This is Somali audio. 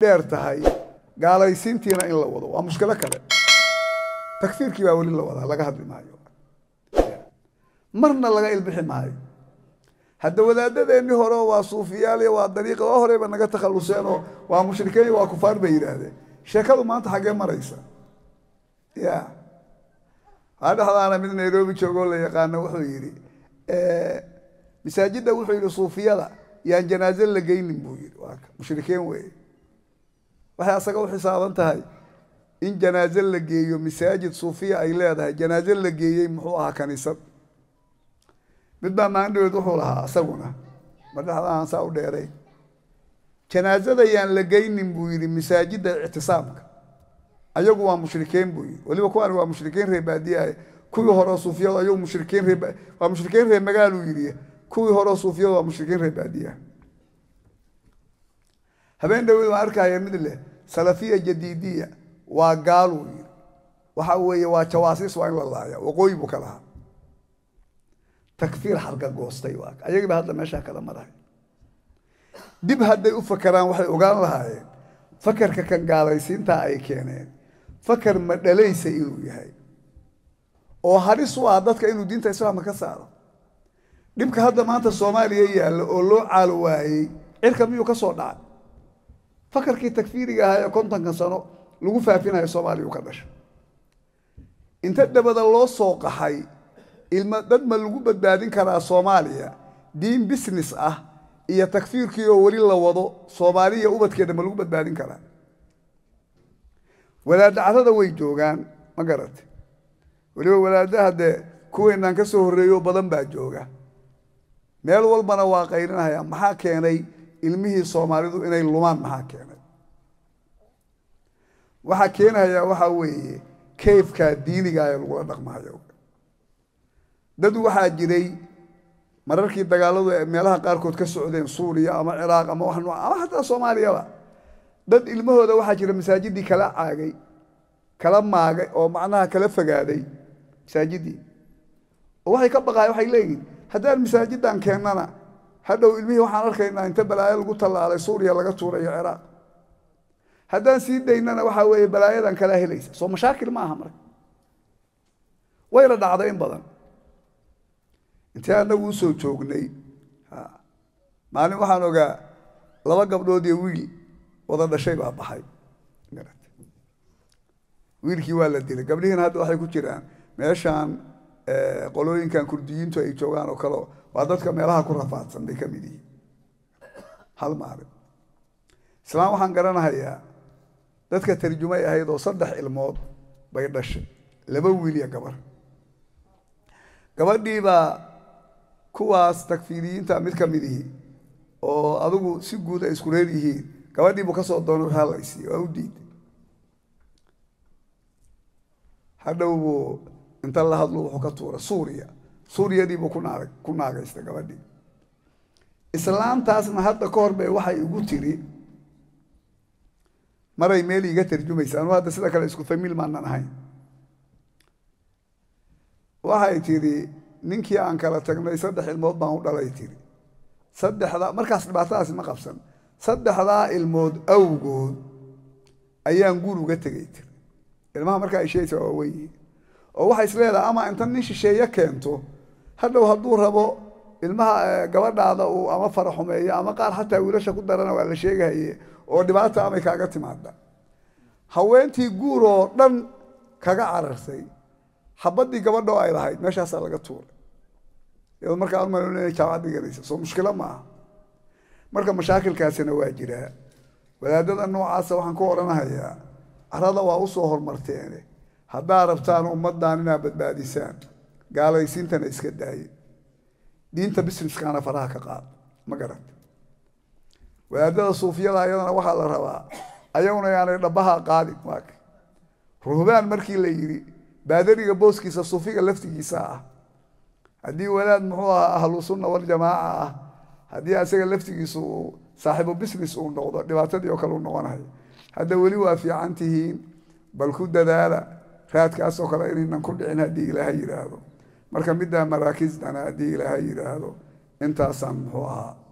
dheer tahay gaalaysiintiina in la wado waa mushkilo kale takfiirkii baa weli la wadaa laga hadli maayo marna laga ilbixi maayo hadda wadaadadeennii hore waa suufiyaal iyo waa dariiqa oo horeyba naga takhalluseenoo waa mushrikeen waa kufaar bay yidhaahdeen sheekadu maanta xaggee maraysa ya waxaa dhexdaana mid nairobi joogoo la yaqaano wuxuu yidhi masaajidda wuxuu yidhi suufiyada yaan janaaze la geynin buu yidhi waa mushrikiin weeye waxay asaga u xisaaban tahay in janaaze la geeyo masaajid suufiya ay leedahay janaaze la geeyey muxuu ahaa kaniisad mid baa maandhaweed wuxuu lahaa isaguna madhaxdaaan saa u dheerayn janaazada yaan la geynin buu yidhi masaajidda ictisaamka ayagu waa mushrikiin buu yidhi waliba kuwaan waa mushrikiin ree baadiyae kuwii hore suufiyadu ayagu mushrikiin waa mushrikiin ree magaaluu yidhi kuwii hore suufiyadu waa mushrikiin ree baadiyaha habeen dhaweyd waan arkaya mid leh salafiya jadiidiya waa gaaluu yii waxa weeye waa jawaasiis waa in la laaya waqooyi buu ka lahaa takfiir xargagoostay waa ayagiiba hadda meeshaa kala marahay dib hadday u fakaraan waxay ogaan lahaayeen fakarka kan gaalaysiintaa ay keeneen fakar ma dhalaysa inuu yahay oo halis u ah dadka inuu diinta islaamka ka saaro dhibka hadda maanta soomaaliya yaalla oo loo caalo waayey cirka miyuu ka soo dhacay fakarkii takfiiriga ahaa ee kontanka sano lagu faafinayo soomaaliya u ka dhasha inta dabada loo soo qaxay ilma dad ma lagu badbaadin karaa soomaaliya diin business ah iyo takfiirkii oo weli la wado soomaaliya ubadkeeda ma lagu badbaadin karaa walaadacdada way joogaan ma garate weliba walaadaha dee kuwaynaan ka soo horreeyo badan baa jooga meel walbana waa qayrinahayaa maxaa keenay ilmihii soomaalidu inay lumaan maxaa keenay waxaa keenayaa waxaa weeye kayfkaa diiniga ee lagula dhaqmahayo dad waxaa jiray mararkii dagaaladu ay meelaha qaarkood ka socdeen suuriya ama ciraaq ama wax nooca ama xataa soomaaliyaba dad ilmahooda waxaa jira masaajidii kala caagay kala maagay oo macnaha kala fogaaday masaajiddii oo waxay ka baqahay waxay leeyihin haddaan masaajidan keennana hadhow ilmihii waxaan arkaynaa inta balaayo lagu tallaalay suuriya laga tuurayo ciraaq haddaan sii daynana waxa weeye balaayadan kalaa helaysa soo mashaakil maaha aha marka wayna dhacday in badan intii annagu usoo joognay maalin waxaan ogaa laba gabdhood iyo wiil wada dhashay baa baxay wiilkii waa la dilay gabdhihiina hadda waxay ku jiraan meeshaan qolooyinkan kurdiyiintu ay joogaan oo kaleo waa dadka meelaha ku rafaadsan bay ka mid yihiin hal maalin islaan waxaan garanahayaa dadka tarjumay ahayd oo saddex ilmood bay dhashay laba wiiliya gabar gabadhiibaa kuwaas takfiiriyiinta mid ka mid ihi oo adigu si guud ay isku reer yihiin gabadhiibuu ka soo doonay hallaysiiy waa u diiday hadhowbuu inta la hadlo wuxuu ka tuura suuriya suuriyadiibuu kunaag ku naagaysta gabadhii islaamtaasna hadda ka horbe waxay igu tiri maray meel iiga tarjumaysa anu hadda sida kale isku famiil maanan ahayn waxay tidhi ninkii aan kala tagnay saddex ilmood baan u dhalay tiri saddexdaa markaas dhibaatadaasi ma qabsan saddexdaa ilmood awgood ayaan guur uga tegay tiri ilmaha markaa ay sheegaysa waa waaweyn yihiin oo waxay isleedahay ama inta nin shisheeye keento hadhow hadduu rabo ilmaha eh, gabadhaada uu ama faraxumeeyo ama qaar xataa wiilasha ku darana waa la sheegahaye oo dhibaata amay kaaga timaada haweentii guur oo dhan kaga cararsay xabaddii gabadho ay lahayd meeshaasaa laga tuuray iyadoo markaa umaln jaamacad soo mushkilo ma marka mashaakilkaasina waa jiraa wadaadada noocaasa waxaan ku odhanahayaa carada waa u soo hormarteene haddaa rabtaan ummaddan inaad badbaadisaan gaalaysiintana iska daaye diinta busineskaana faraha ka qaad ma garata wadaadada suufiyada ayadana waxaa la rabaa ayaguna yaanay dhabaha qaadin waak ruhbaan markii la yidhi baadariga booskiisa suufiga laftigiisa ah haddii wadaad muxuu ahaa ahlu waljamaaca ah haddii asaga laftigiisu uu saaxiibu business uu noqdo dhibaatadii oo kale u noqonayo hadda weli waa fiicantihiin bal ku dadaala raadkaas oo kale inaynan ku dhicin haddii ilaahay yidhaahdo marka middaa maraakiisdana haddii ilaahay yidhaahdo intaasaan muxuu ahaa